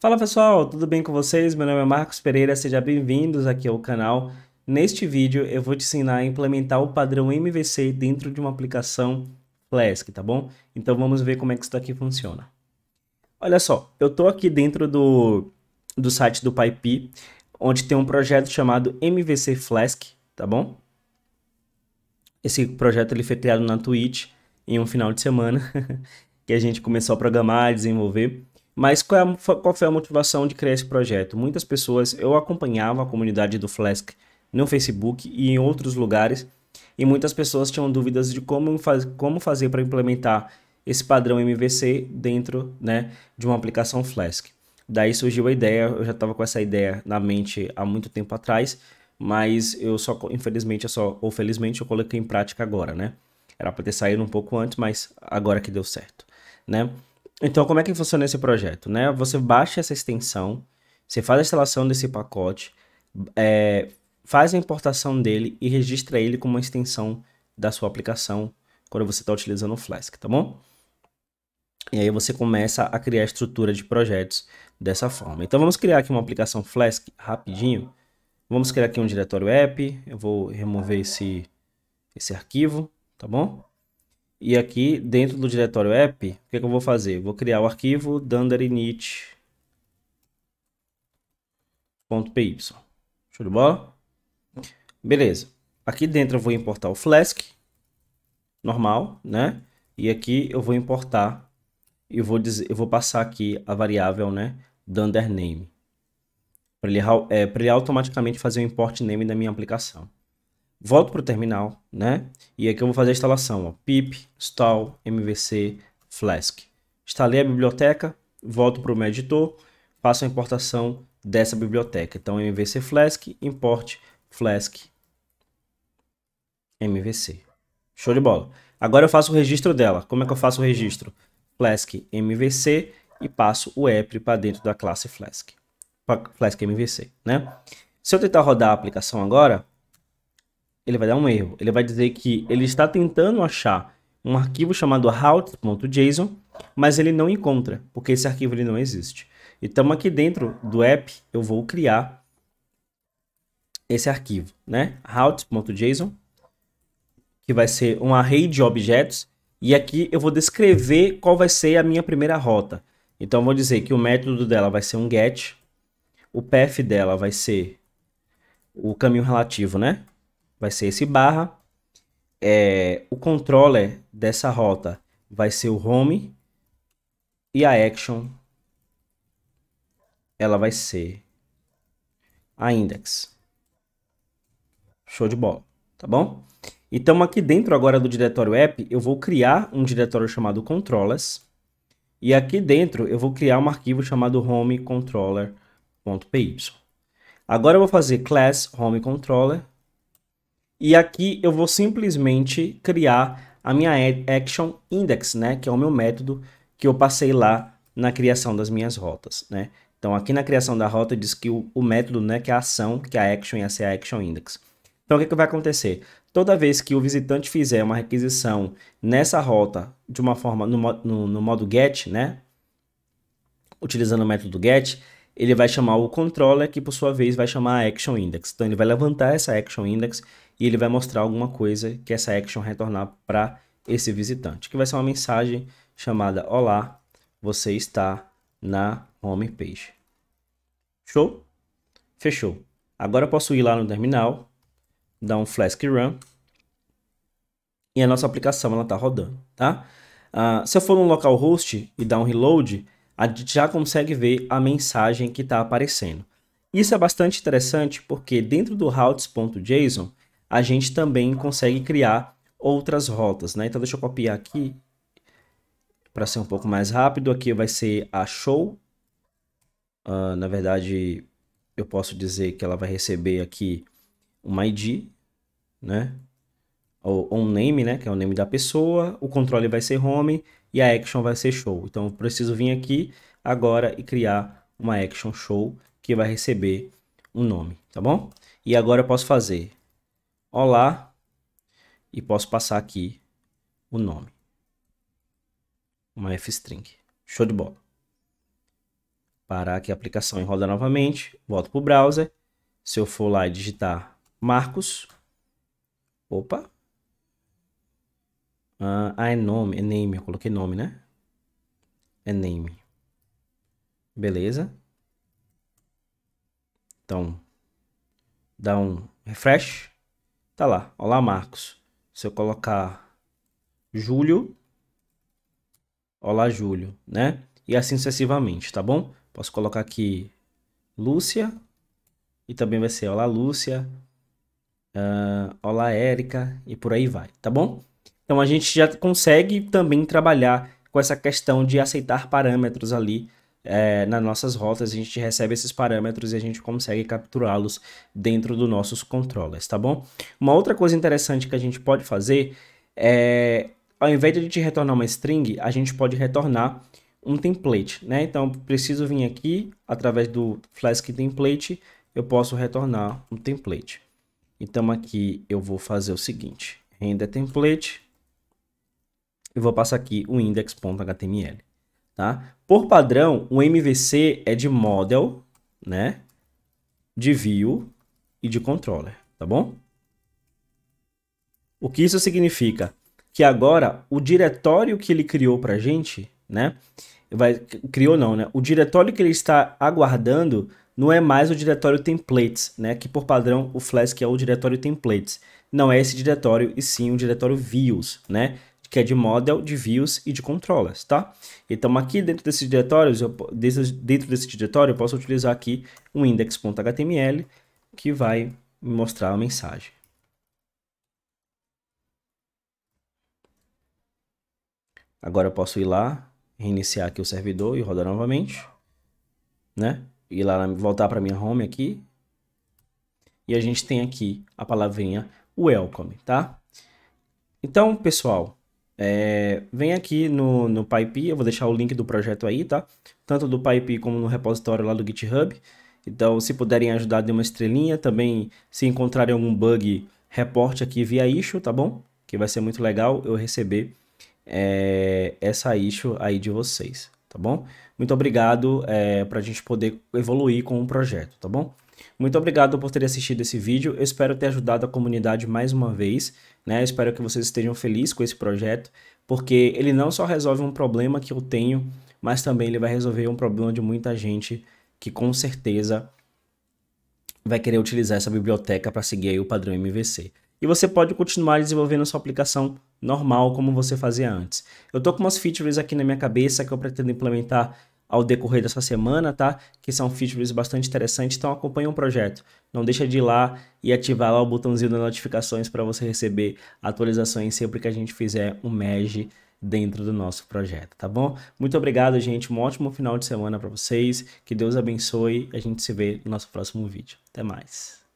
Fala pessoal, tudo bem com vocês? Meu nome é Marcos Pereira, sejam bem-vindos aqui ao canal. Neste vídeo eu vou te ensinar a implementar o padrão MVC dentro de uma aplicação Flask, tá bom? Então vamos ver como é que isso daqui funciona. Olha só, eu tô aqui dentro do, do site do PyPI, onde tem um projeto chamado MVC Flask, tá bom? Esse projeto ele foi criado na Twitch em um final de semana, que a gente começou a programar, a desenvolver. Mas qual, é a, qual foi a motivação de criar esse projeto? Muitas pessoas, eu acompanhava a comunidade do Flask no Facebook e em outros lugares, e muitas pessoas tinham dúvidas de como, faz, como fazer para implementar esse padrão MVC dentro né, de uma aplicação Flask. Daí surgiu a ideia, eu já estava com essa ideia na mente há muito tempo atrás, mas eu só, infelizmente, eu só, ou felizmente, eu coloquei em prática agora, né? Era para ter saído um pouco antes, mas agora que deu certo, né? Então, como é que funciona esse projeto? Né? Você baixa essa extensão, você faz a instalação desse pacote, é, faz a importação dele e registra ele como uma extensão da sua aplicação quando você está utilizando o Flask, tá bom? E aí você começa a criar a estrutura de projetos dessa forma. Então vamos criar aqui uma aplicação Flask rapidinho. Vamos criar aqui um diretório app. Eu vou remover esse, esse arquivo, tá bom? E aqui dentro do diretório app, o que, é que eu vou fazer? Vou criar o arquivo danderinit.py. Show de bola? Beleza. Aqui dentro eu vou importar o Flask, normal, né? E aqui eu vou importar e vou dizer, eu vou passar aqui a variável, né, dandername, para ele, é, ele automaticamente fazer o import name da minha aplicação volto para o terminal, né? E aqui eu vou fazer a instalação, ó, pip install mvc flask. Instalei a biblioteca, volto para o meu editor, faço a importação dessa biblioteca. Então, mvc flask, import flask mvc. Show de bola. Agora eu faço o registro dela. Como é que eu faço o registro? Flask mvc e passo o app para dentro da classe flask. Flask mvc, né? Se eu tentar rodar a aplicação agora, ele vai dar um erro. Ele vai dizer que ele está tentando achar um arquivo chamado routes.json, mas ele não encontra, porque esse arquivo ele não existe. Então aqui dentro do app eu vou criar esse arquivo, né? routes.json, que vai ser um array de objetos, e aqui eu vou descrever qual vai ser a minha primeira rota. Então eu vou dizer que o método dela vai ser um get, o path dela vai ser o caminho relativo, né? vai ser esse barra. É, o controller dessa rota vai ser o home e a action ela vai ser a index. Show de bola, tá bom? Então aqui dentro agora do diretório app, eu vou criar um diretório chamado controllers. E aqui dentro eu vou criar um arquivo chamado home Agora eu vou fazer class home controller e aqui eu vou simplesmente criar a minha action index, né? Que é o meu método que eu passei lá na criação das minhas rotas, né? Então aqui na criação da rota diz que o, o método, né? Que é a ação, que é a action ia ser é a action index. Então o que, é que vai acontecer? Toda vez que o visitante fizer uma requisição nessa rota de uma forma no, no, no modo get, né? Utilizando o método get, ele vai chamar o controller que por sua vez vai chamar a action index. Então ele vai levantar essa action index e ele vai mostrar alguma coisa que essa action retornar para esse visitante, que vai ser uma mensagem chamada Olá, você está na home page. Show? Fechou. Agora eu posso ir lá no terminal, dar um flask run e a nossa aplicação ela está rodando, tá? Uh, se eu for no localhost e dar um reload, a gente já consegue ver a mensagem que está aparecendo. Isso é bastante interessante porque dentro do routes.json a gente também consegue criar outras rotas, né? Então deixa eu copiar aqui para ser um pouco mais rápido. Aqui vai ser a show. Uh, na verdade, eu posso dizer que ela vai receber aqui uma ID, né? Ou um name, né? Que é o nome da pessoa. O controle vai ser home e a action vai ser show. Então eu preciso vir aqui agora e criar uma action show que vai receber um nome, tá bom? E agora eu posso fazer Olá e posso passar aqui o nome. Uma f-string Show de bola. Parar aqui a aplicação e roda novamente. Volto para o browser. Se eu for lá e digitar Marcos. Opa. Ah, é nome. É name. Eu coloquei nome, né? É name. Beleza. Então, dá um refresh. Tá lá. Olá, Marcos. Se eu colocar Júlio, olá, Júlio, né? E assim sucessivamente, tá bom? Posso colocar aqui Lúcia e também vai ser olá, Lúcia, uh, olá, Érica e por aí vai, tá bom? Então a gente já consegue também trabalhar com essa questão de aceitar parâmetros ali é, nas nossas rotas, a gente recebe esses parâmetros e a gente consegue capturá-los dentro dos nossos controllers, tá bom? Uma outra coisa interessante que a gente pode fazer é, ao invés de a gente retornar uma string, a gente pode retornar um template, né? Então, preciso vir aqui, através do Flask Template, eu posso retornar um template. Então, aqui eu vou fazer o seguinte, render template, e vou passar aqui o index.html, tá? Por padrão, o MVC é de model, né? De view e de controller, tá bom? O que isso significa? Que agora o diretório que ele criou pra gente, né? Vai, criou não, né? O diretório que ele está aguardando não é mais o diretório templates, né? Que por padrão o Flask é o diretório templates. Não é esse diretório, e sim o diretório views, né? que é de model, de views e de controllers, tá? Então aqui dentro desses diretórios, eu, dentro desse diretório eu posso utilizar aqui um index.html que vai me mostrar a mensagem. Agora eu posso ir lá, reiniciar aqui o servidor e rodar novamente, né? Ir lá, voltar para minha home aqui. E a gente tem aqui a palavrinha welcome, tá? Então, pessoal, é, vem aqui no, no PyPI, eu vou deixar o link do projeto aí, tá? Tanto do PyPI como no repositório lá do GitHub. Então, se puderem ajudar, dê uma estrelinha. Também, se encontrarem algum bug, reporte aqui via issue, tá bom? Que vai ser muito legal eu receber é, essa issue aí de vocês, tá bom? Muito obrigado é, para a gente poder evoluir com o projeto, tá bom? Muito obrigado por ter assistido esse vídeo. Eu espero ter ajudado a comunidade mais uma vez. Né? Eu espero que vocês estejam felizes com esse projeto, porque ele não só resolve um problema que eu tenho, mas também ele vai resolver um problema de muita gente que com certeza vai querer utilizar essa biblioteca para seguir o padrão MVC. E você pode continuar desenvolvendo sua aplicação normal como você fazia antes. Eu estou com umas features aqui na minha cabeça que eu pretendo implementar ao decorrer dessa semana, tá? Que são features bastante interessantes, então acompanha o projeto. Não deixa de ir lá e ativar lá o botãozinho das notificações para você receber atualizações sempre que a gente fizer um merge dentro do nosso projeto, tá bom? Muito obrigado, gente. Um ótimo final de semana para vocês. Que Deus abençoe. A gente se vê no nosso próximo vídeo. Até mais.